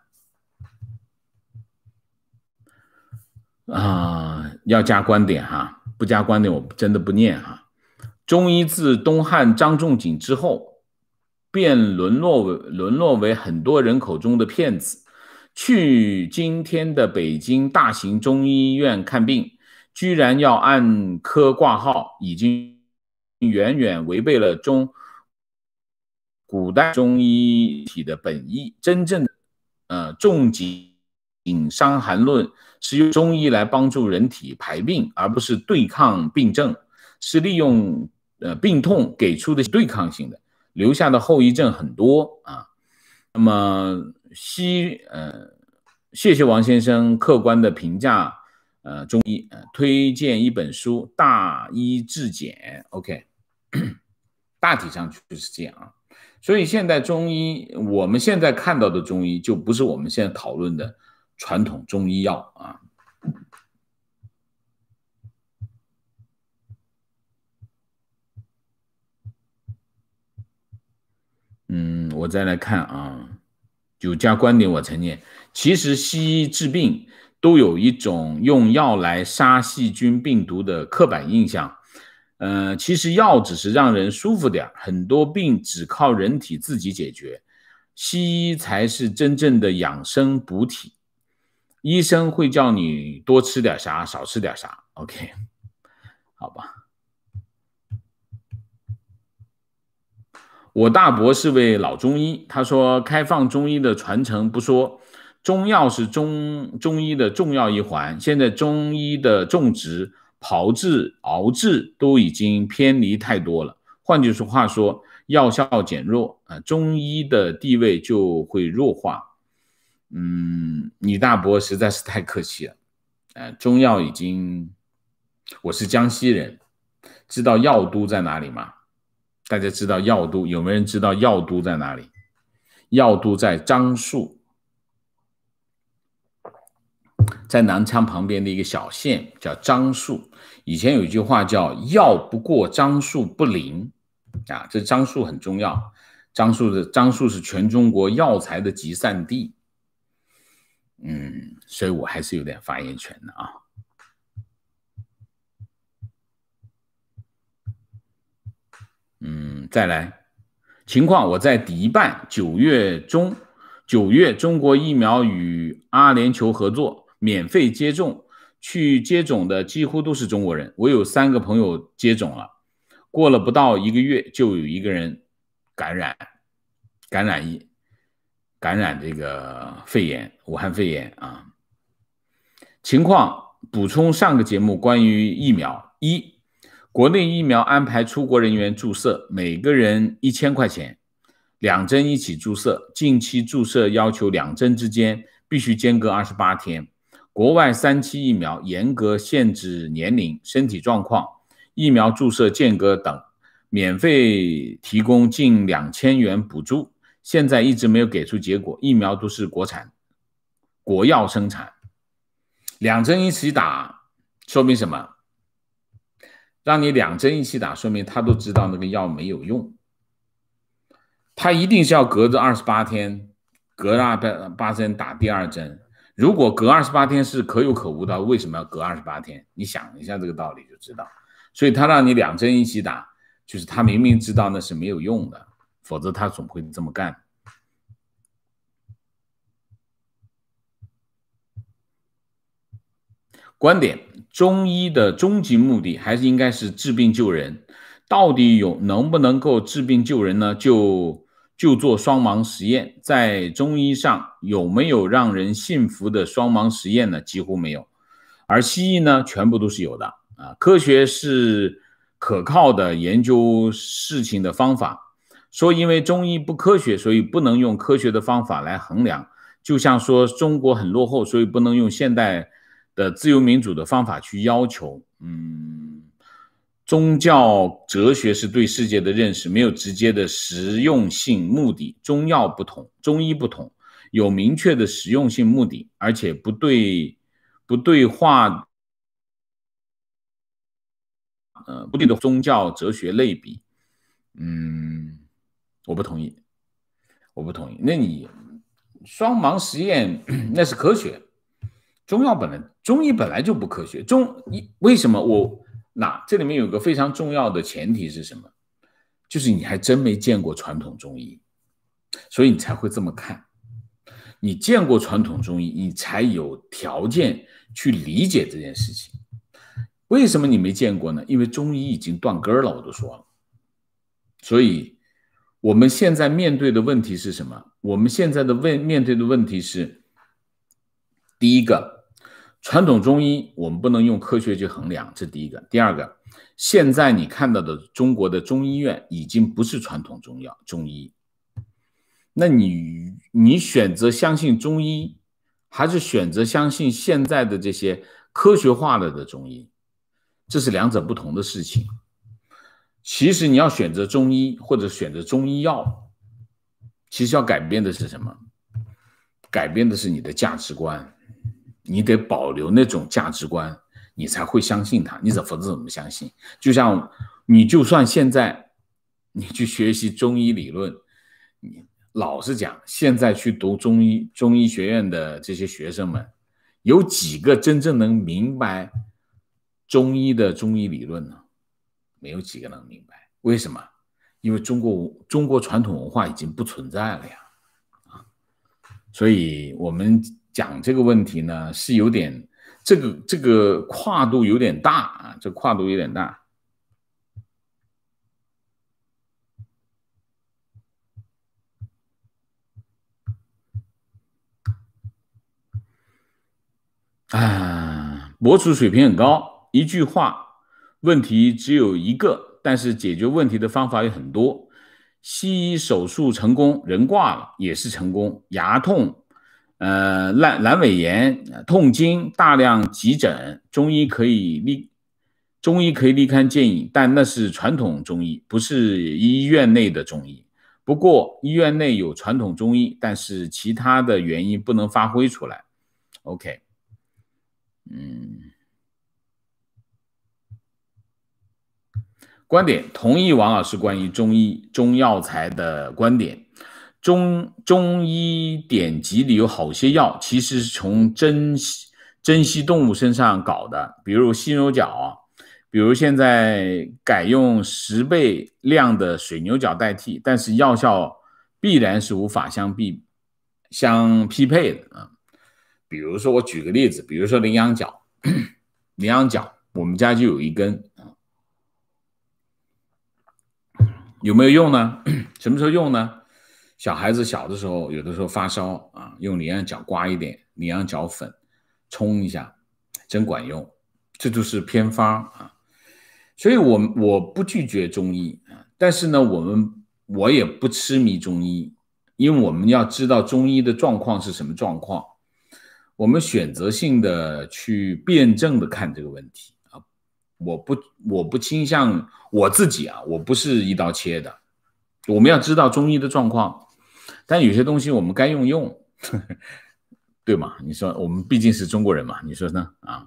啊，要加观点哈，不加观点我真的不念哈。中医自东汉张仲景之后，便沦落为沦落为很多人口中的骗子。去今天的北京大型中医院看病。居然要按科挂号，已经远远违背了中古代中医体的本意。真正，呃，重疾《伤寒论》是用中医来帮助人体排病，而不是对抗病症，是利用呃病痛给出的对抗性的，留下的后遗症很多啊。那么，西，呃，谢谢王先生客观的评价。呃，中医呃，推荐一本书《大医至简》，OK，大体上就是这样啊。所以现在中医，我们现在看到的中医，就不是我们现在讨论的传统中医药啊。嗯，我再来看啊，有加观点我才念。其实西医治病。都有一种用药来杀细菌病毒的刻板印象，呃，其实药只是让人舒服点很多病只靠人体自己解决，西医才是真正的养生补体，医生会叫你多吃点啥，少吃点啥。OK，好吧，我大伯是位老中医，他说开放中医的传承不说。中药是中中医的重要一环，现在中医的种植、炮制、熬制都已经偏离太多了。换句话说，药效减弱啊，中医的地位就会弱化。嗯，你大伯实在是太客气了。呃，中药已经，我是江西人，知道药都在哪里吗？大家知道药都有没有人知道药都在哪里？药都在樟树。在南昌旁边的一个小县叫樟树，以前有一句话叫“药不过樟树不灵”，啊，这樟树很重要。樟树的樟树是全中国药材的集散地，嗯，所以我还是有点发言权的啊。嗯，再来，情况我在迪拜九月中九月，中国疫苗与阿联酋合作。免费接种，去接种的几乎都是中国人。我有三个朋友接种了，过了不到一个月，就有一个人感染，感染一感染这个肺炎，武汉肺炎啊。情况补充上个节目关于疫苗一，国内疫苗安排出国人员注射，每个人一千块钱，两针一起注射。近期注射要求两针之间必须间隔二十八天。国外三期疫苗严格限制年龄、身体状况、疫苗注射间隔等，免费提供近两千元补助。现在一直没有给出结果，疫苗都是国产，国药生产，两针一起打，说明什么？让你两针一起打，说明他都知道那个药没有用，他一定是要隔着二十八天，隔二八八针打第二针。如果隔二十八天是可有可无的，为什么要隔二十八天？你想一下这个道理就知道。所以他让你两针一起打，就是他明明知道那是没有用的，否则他总会这么干。观点：中医的终极目的还是应该是治病救人。到底有能不能够治病救人呢？就。就做双盲实验，在中医上有没有让人信服的双盲实验呢？几乎没有，而西医呢，全部都是有的啊。科学是可靠的研究事情的方法，说因为中医不科学，所以不能用科学的方法来衡量，就像说中国很落后，所以不能用现代的自由民主的方法去要求，嗯。宗教哲学是对世界的认识，没有直接的实用性目的。中药不同，中医不同，有明确的实用性目的，而且不对，不对话，呃，不的宗教哲学类比。嗯，我不同意，我不同意。那你双盲实验那是科学，中药本来中医本来就不科学，中医为什么我？那这里面有个非常重要的前提是什么？就是你还真没见过传统中医，所以你才会这么看。你见过传统中医，你才有条件去理解这件事情。为什么你没见过呢？因为中医已经断根了，我都说了。所以我们现在面对的问题是什么？我们现在的问面对的问题是：第一个。传统中医，我们不能用科学去衡量，这第一个。第二个，现在你看到的中国的中医院已经不是传统中药、中医。那你你选择相信中医，还是选择相信现在的这些科学化了的中医？这是两者不同的事情。其实你要选择中医或者选择中医药，其实要改变的是什么？改变的是你的价值观。你得保留那种价值观，你才会相信他。你怎么怎么相信？就像你，就算现在你去学习中医理论，你老实讲，现在去读中医中医学院的这些学生们，有几个真正能明白中医的中医理论呢？没有几个能明白。为什么？因为中国中国传统文化已经不存在了呀！啊，所以我们。讲这个问题呢，是有点这个这个跨度有点大啊，这跨度有点大。啊，博主水平很高，一句话，问题只有一个，但是解决问题的方法有很多。西医手术成功，人挂了也是成功，牙痛。呃，阑阑尾炎、痛经、大量急诊，中医可以立，中医可以立竿见影，但那是传统中医，不是医院内的中医。不过医院内有传统中医，但是其他的原因不能发挥出来。OK，嗯，观点同意王老师关于中医中药材的观点。中中医典籍里有好些药，其实是从珍稀珍稀动物身上搞的，比如犀牛角，比如现在改用十倍量的水牛角代替，但是药效必然是无法相必相匹配的啊。比如说我举个例子，比如说羚羊角，羚羊角我们家就有一根，有没有用呢？什么时候用呢？小孩子小的时候，有的时候发烧啊，用羚羊角刮一点羚羊角粉冲一下，真管用，这就是偏方啊。所以，我我不拒绝中医啊，但是呢，我们我也不痴迷中医，因为我们要知道中医的状况是什么状况，我们选择性的去辩证的看这个问题啊。我不我不倾向我自己啊，我不是一刀切的。我们要知道中医的状况，但有些东西我们该用用，对吗？你说我们毕竟是中国人嘛，你说呢？啊，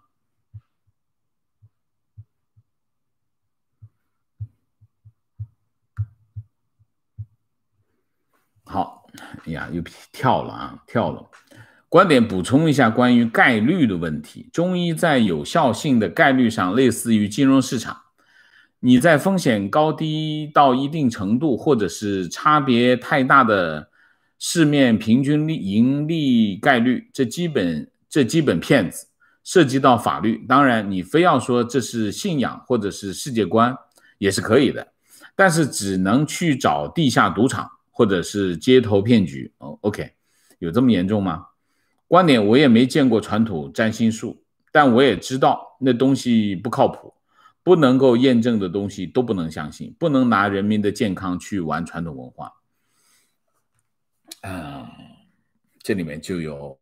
好，哎呀，又跳了啊，跳了。观点补充一下关于概率的问题，中医在有效性的概率上，类似于金融市场。你在风险高低到一定程度，或者是差别太大的市面平均利盈利概率，这基本这基本骗子，涉及到法律。当然，你非要说这是信仰或者是世界观，也是可以的，但是只能去找地下赌场或者是街头骗局。哦 OK，有这么严重吗？观点我也没见过传统占星术，但我也知道那东西不靠谱。不能够验证的东西都不能相信，不能拿人民的健康去玩传统文化。嗯，这里面就有，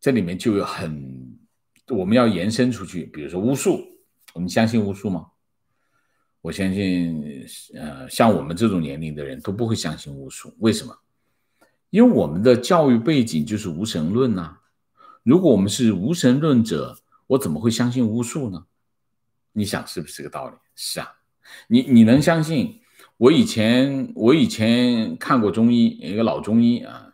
这里面就有很，我们要延伸出去。比如说巫术，我们相信巫术吗？我相信，呃，像我们这种年龄的人都不会相信巫术。为什么？因为我们的教育背景就是无神论呐。如果我们是无神论者，我怎么会相信巫术呢？你想是不是这个道理？是啊，你你能相信？我以前我以前看过中医，一个老中医啊，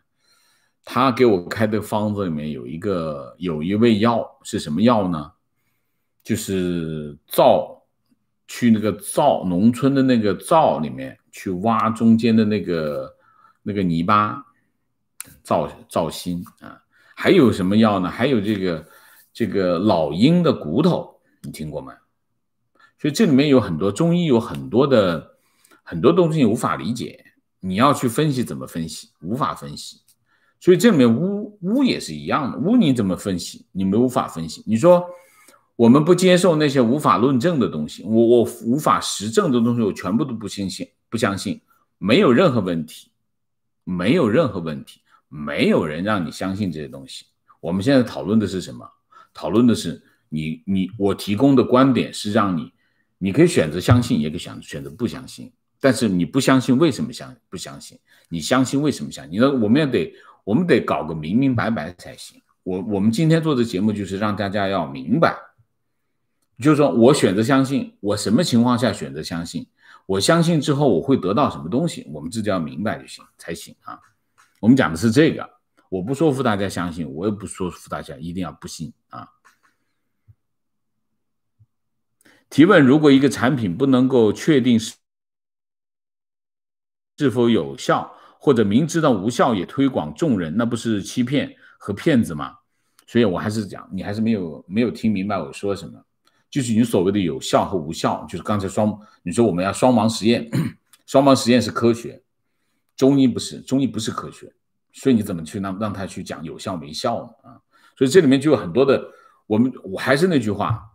他给我开的方子里面有一个有一味药是什么药呢？就是灶，去那个灶，农村的那个灶里面去挖中间的那个那个泥巴，灶灶心啊。还有什么药呢？还有这个这个老鹰的骨头，你听过吗？所以这里面有很多中医有很多的很多东西无法理解，你要去分析怎么分析无法分析，所以这里面巫巫也是一样的巫你怎么分析你们无法分析。你说我们不接受那些无法论证的东西，我我无法实证的东西我全部都不相信不相信，没有任何问题，没有任何问题，没有人让你相信这些东西。我们现在讨论的是什么？讨论的是你你我提供的观点是让你。你可以选择相信，也可以选择选择不相信。但是你不相信，为什么相不相信？你相信，为什么相？你说，我们要得，我们得搞个明明白白才行。我我们今天做的节目就是让大家要明白，就是说我选择相信，我什么情况下选择相信？我相信之后我会得到什么东西？我们自己要明白就行才行啊。我们讲的是这个，我不说服大家相信，我也不说服大家一定要不信啊。提问：如果一个产品不能够确定是是否有效，或者明知道无效也推广众人，那不是欺骗和骗子吗？所以我还是讲，你还是没有没有听明白我说什么。就是你所谓的有效和无效，就是刚才双你说我们要双盲实验，双盲实验是科学，中医不是中医不是科学，所以你怎么去让让他去讲有效没效呢？啊，所以这里面就有很多的，我们我还是那句话。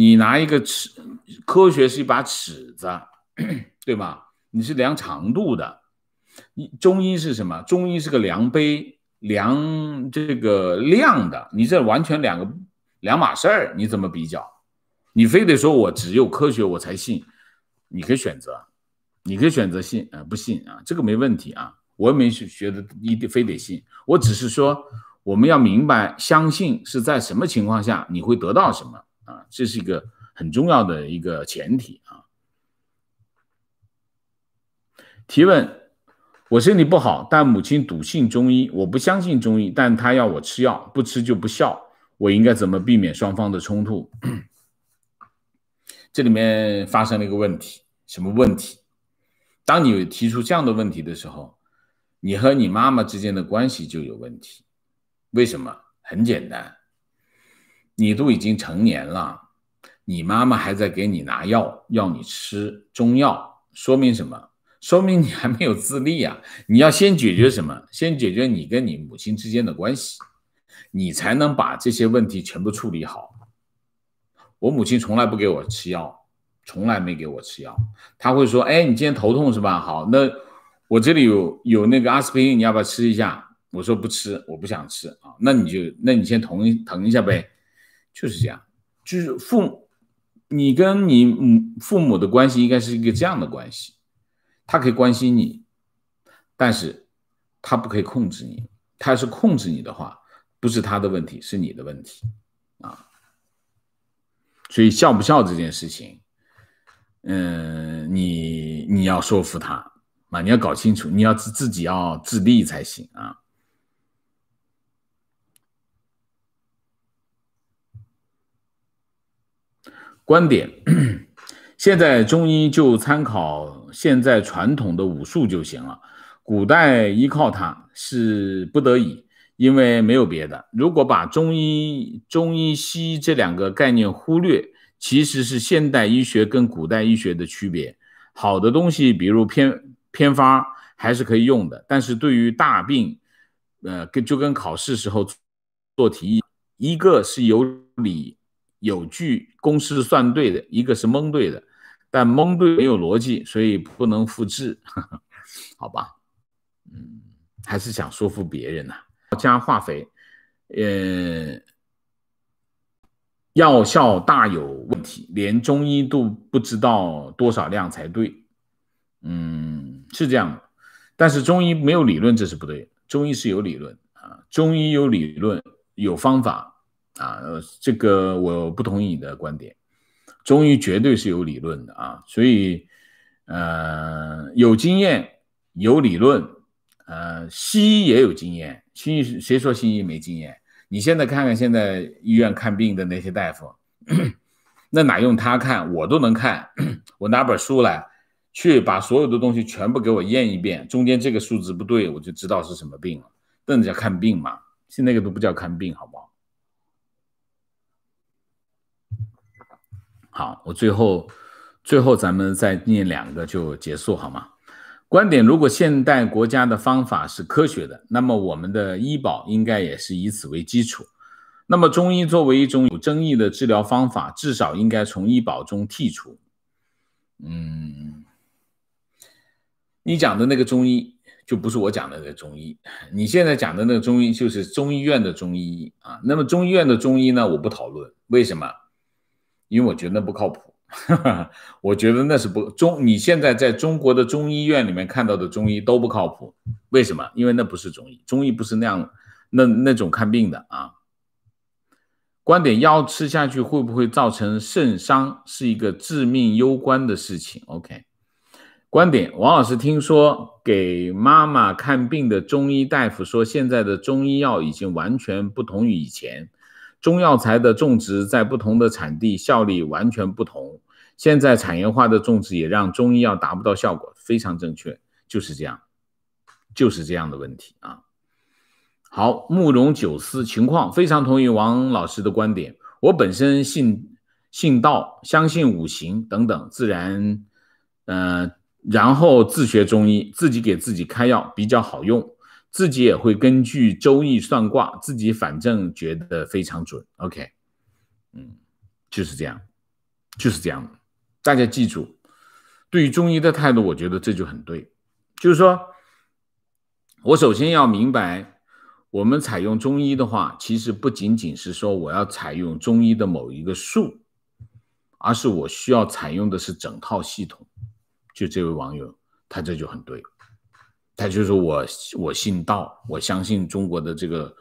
你拿一个尺，科学是一把尺子，对吧？你是量长度的。你中医是什么？中医是个量杯，量这个量的。你这完全两个两码事儿，你怎么比较？你非得说我只有科学我才信？你可以选择，你可以选择信啊，不信啊，这个没问题啊。我也没学学的，你得非得信。我只是说，我们要明白，相信是在什么情况下你会得到什么。这是一个很重要的一个前提啊。提问：我身体不好，但母亲笃信中医，我不相信中医，但她要我吃药，不吃就不孝，我应该怎么避免双方的冲突？这里面发生了一个问题，什么问题？当你提出这样的问题的时候，你和你妈妈之间的关系就有问题。为什么？很简单。你都已经成年了，你妈妈还在给你拿药，要你吃中药，说明什么？说明你还没有自立啊！你要先解决什么？先解决你跟你母亲之间的关系，你才能把这些问题全部处理好。我母亲从来不给我吃药，从来没给我吃药。他会说：“哎，你今天头痛是吧？好，那我这里有有那个阿司匹林，你要不要吃一下？”我说：“不吃，我不想吃啊。”那你就那你先疼一疼一下呗。就是这样，就是父母，你跟你母父母的关系应该是一个这样的关系，他可以关心你，但是他不可以控制你。他要是控制你的话，不是他的问题，是你的问题啊。所以孝不孝这件事情，嗯，你你要说服他啊，你要搞清楚，你要自自己要自立才行啊。观点，现在中医就参考现在传统的武术就行了。古代依靠它是不得已，因为没有别的。如果把中医、中医、西医这两个概念忽略，其实是现代医学跟古代医学的区别。好的东西，比如偏偏方，还是可以用的。但是对于大病，呃，跟就跟考试时候做题，一个是有理。有句公式算对的，一个是蒙对的，但蒙对没有逻辑，所以不能复制，好吧？嗯，还是想说服别人呢。加化肥，呃，药效大有问题，连中医都不知道多少量才对，嗯，是这样的。但是中医没有理论这是不对，中医是有理论啊，中医有理论有方法。啊，这个我不同意你的观点，中医绝对是有理论的啊，所以，呃，有经验有理论，呃，西医也有经验，西医谁说西医没经验？你现在看看现在医院看病的那些大夫，那哪用他看，我都能看，我拿本书来，去把所有的东西全部给我验一遍，中间这个数字不对，我就知道是什么病了。那叫看病嘛？现在那个都不叫看病，好不？好，我最后最后咱们再念两个就结束好吗？观点：如果现代国家的方法是科学的，那么我们的医保应该也是以此为基础。那么中医作为一种有争议的治疗方法，至少应该从医保中剔除。嗯，你讲的那个中医就不是我讲的那个中医，你现在讲的那个中医就是中医院的中医啊。那么中医院的中医呢，我不讨论，为什么？因为我觉得那不靠谱，我觉得那是不中。你现在在中国的中医院里面看到的中医都不靠谱，为什么？因为那不是中医，中医不是那样，那那种看病的啊。观点：药吃下去会不会造成肾伤，是一个致命攸关的事情。OK，观点。王老师听说给妈妈看病的中医大夫说，现在的中医药已经完全不同于以前。中药材的种植在不同的产地效力完全不同，现在产业化的种植也让中医药达不到效果，非常正确，就是这样，就是这样的问题啊。好，慕容九思情况非常同意王老师的观点，我本身信信道，相信五行等等自然，呃，然后自学中医，自己给自己开药比较好用。自己也会根据周易算卦，自己反正觉得非常准。OK，嗯，就是这样，就是这样。大家记住，对于中医的态度，我觉得这就很对。就是说，我首先要明白，我们采用中医的话，其实不仅仅是说我要采用中医的某一个术，而是我需要采用的是整套系统。就这位网友，他这就很对。他就说我，我信道，我相信中国的这个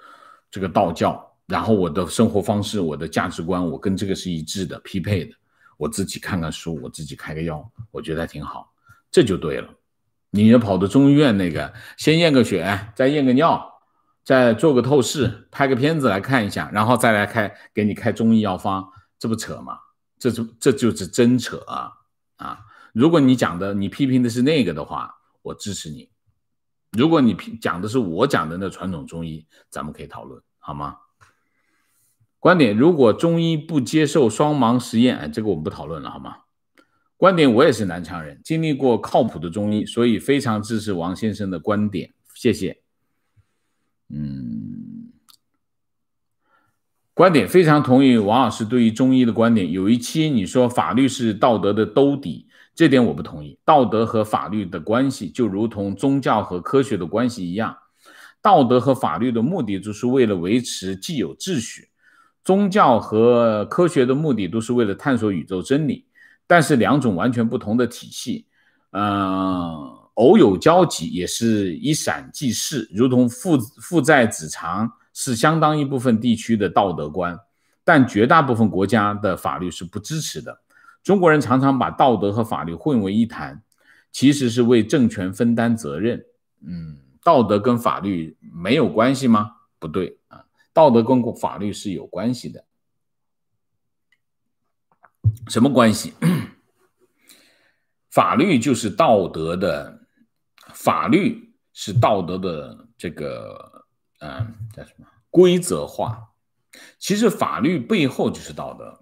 这个道教。然后我的生活方式，我的价值观，我跟这个是一致的、匹配的。我自己看看书，我自己开个药，我觉得还挺好，这就对了。你要跑到中医院，那个先验个血，再验个尿，再做个透视，拍个片子来看一下，然后再来开给你开中医药方，这不扯吗？这这这就是真扯啊！啊，如果你讲的、你批评的是那个的话，我支持你。如果你评讲的是我讲的那传统中医，咱们可以讨论好吗？观点：如果中医不接受双盲实验，哎，这个我们不讨论了好吗？观点：我也是南昌人，经历过靠谱的中医，所以非常支持王先生的观点。谢谢。嗯，观点非常同意王老师对于中医的观点。有一期你说法律是道德的兜底。这点我不同意。道德和法律的关系就如同宗教和科学的关系一样，道德和法律的目的就是为了维持既有秩序，宗教和科学的目的都是为了探索宇宙真理。但是两种完全不同的体系，嗯，偶有交集也是一闪即逝，如同父父债子偿是相当一部分地区的道德观，但绝大部分国家的法律是不支持的。中国人常常把道德和法律混为一谈，其实是为政权分担责任。嗯，道德跟法律没有关系吗？不对啊，道德跟法律是有关系的。什么关系？法律就是道德的，法律是道德的这个嗯叫什么规则化。其实法律背后就是道德。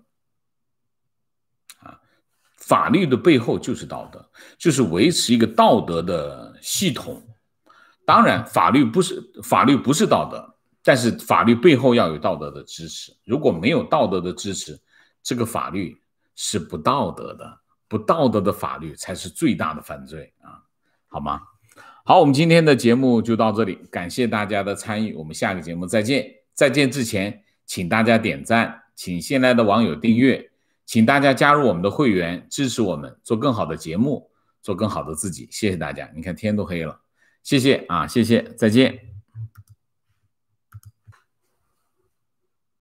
法律的背后就是道德，就是维持一个道德的系统。当然，法律不是法律不是道德，但是法律背后要有道德的支持。如果没有道德的支持，这个法律是不道德的。不道德的法律才是最大的犯罪啊，好吗？好，我们今天的节目就到这里，感谢大家的参与。我们下个节目再见。再见之前，请大家点赞，请新来的网友订阅。请大家加入我们的会员，支持我们做更好的节目，做更好的自己。谢谢大家。你看天都黑了，谢谢啊，谢谢，再见。